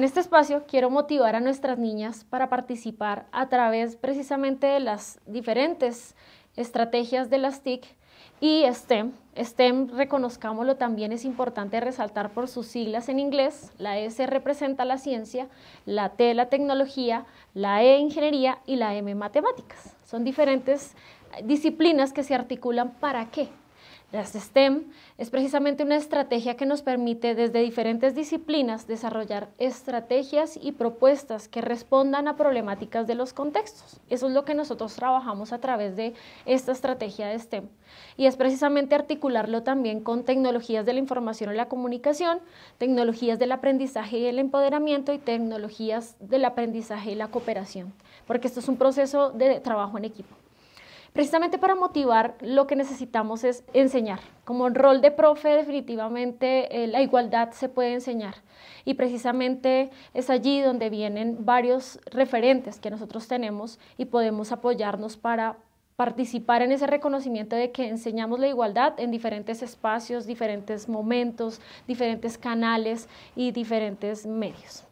En este espacio quiero motivar a nuestras niñas para participar a través precisamente de las diferentes estrategias de las TIC y STEM. STEM, reconozcámoslo, también es importante resaltar por sus siglas en inglés. La S representa la ciencia, la T la tecnología, la E ingeniería y la M matemáticas. Son diferentes disciplinas que se articulan para qué, las STEM es precisamente una estrategia que nos permite desde diferentes disciplinas desarrollar estrategias y propuestas que respondan a problemáticas de los contextos. Eso es lo que nosotros trabajamos a través de esta estrategia de STEM. Y es precisamente articularlo también con tecnologías de la información y la comunicación, tecnologías del aprendizaje y el empoderamiento y tecnologías del aprendizaje y la cooperación, porque esto es un proceso de trabajo en equipo. Precisamente para motivar lo que necesitamos es enseñar. Como rol de profe definitivamente eh, la igualdad se puede enseñar y precisamente es allí donde vienen varios referentes que nosotros tenemos y podemos apoyarnos para participar en ese reconocimiento de que enseñamos la igualdad en diferentes espacios, diferentes momentos, diferentes canales y diferentes medios.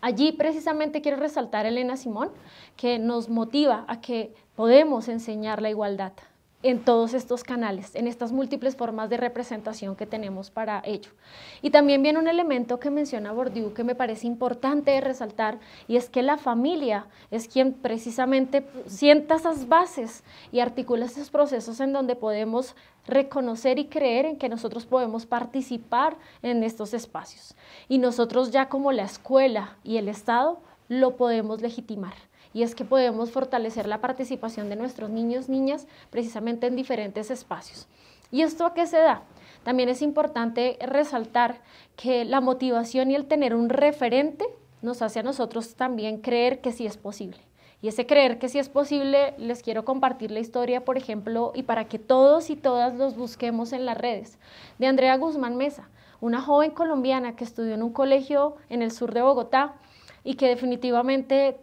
Allí precisamente quiero resaltar a Elena Simón, que nos motiva a que podemos enseñar la igualdad, en todos estos canales, en estas múltiples formas de representación que tenemos para ello. Y también viene un elemento que menciona Bourdieu que me parece importante resaltar y es que la familia es quien precisamente sienta esas bases y articula esos procesos en donde podemos reconocer y creer en que nosotros podemos participar en estos espacios. Y nosotros ya como la escuela y el Estado lo podemos legitimar y es que podemos fortalecer la participación de nuestros niños, niñas, precisamente en diferentes espacios. ¿Y esto a qué se da? También es importante resaltar que la motivación y el tener un referente nos hace a nosotros también creer que sí es posible. Y ese creer que sí es posible, les quiero compartir la historia, por ejemplo, y para que todos y todas los busquemos en las redes, de Andrea Guzmán Mesa, una joven colombiana que estudió en un colegio en el sur de Bogotá y que definitivamente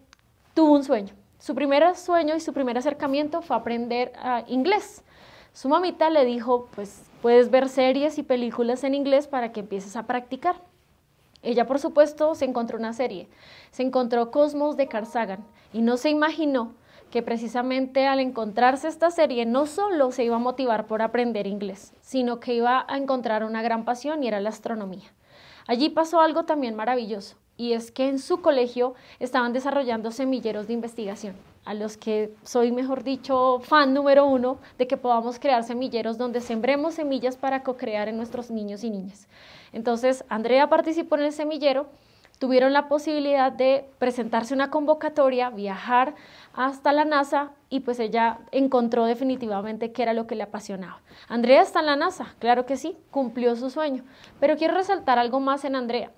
tuvo un sueño. Su primer sueño y su primer acercamiento fue aprender ah, inglés. Su mamita le dijo, pues puedes ver series y películas en inglés para que empieces a practicar. Ella, por supuesto, se encontró una serie. Se encontró Cosmos de Carl Sagan y no se imaginó que precisamente al encontrarse esta serie no solo se iba a motivar por aprender inglés, sino que iba a encontrar una gran pasión y era la astronomía. Allí pasó algo también maravilloso y es que en su colegio estaban desarrollando semilleros de investigación, a los que soy, mejor dicho, fan número uno de que podamos crear semilleros donde sembremos semillas para co-crear en nuestros niños y niñas. Entonces, Andrea participó en el semillero, tuvieron la posibilidad de presentarse una convocatoria, viajar hasta la NASA y pues ella encontró definitivamente que era lo que le apasionaba. Andrea está en la NASA, claro que sí, cumplió su sueño, pero quiero resaltar algo más en Andrea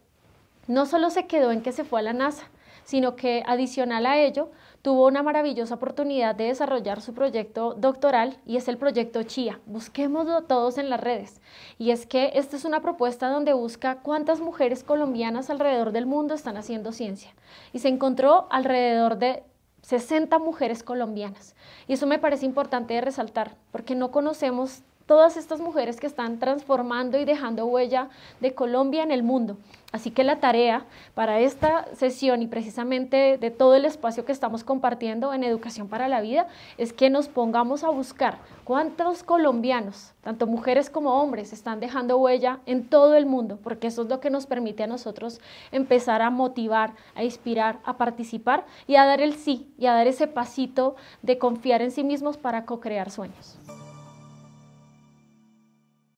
no solo se quedó en que se fue a la NASA, sino que adicional a ello tuvo una maravillosa oportunidad de desarrollar su proyecto doctoral y es el proyecto CHIA. Busquémoslo todos en las redes. Y es que esta es una propuesta donde busca cuántas mujeres colombianas alrededor del mundo están haciendo ciencia. Y se encontró alrededor de 60 mujeres colombianas. Y eso me parece importante de resaltar, porque no conocemos todas estas mujeres que están transformando y dejando huella de Colombia en el mundo. Así que la tarea para esta sesión y precisamente de todo el espacio que estamos compartiendo en Educación para la Vida es que nos pongamos a buscar cuántos colombianos, tanto mujeres como hombres, están dejando huella en todo el mundo, porque eso es lo que nos permite a nosotros empezar a motivar, a inspirar, a participar y a dar el sí y a dar ese pasito de confiar en sí mismos para co-crear sueños.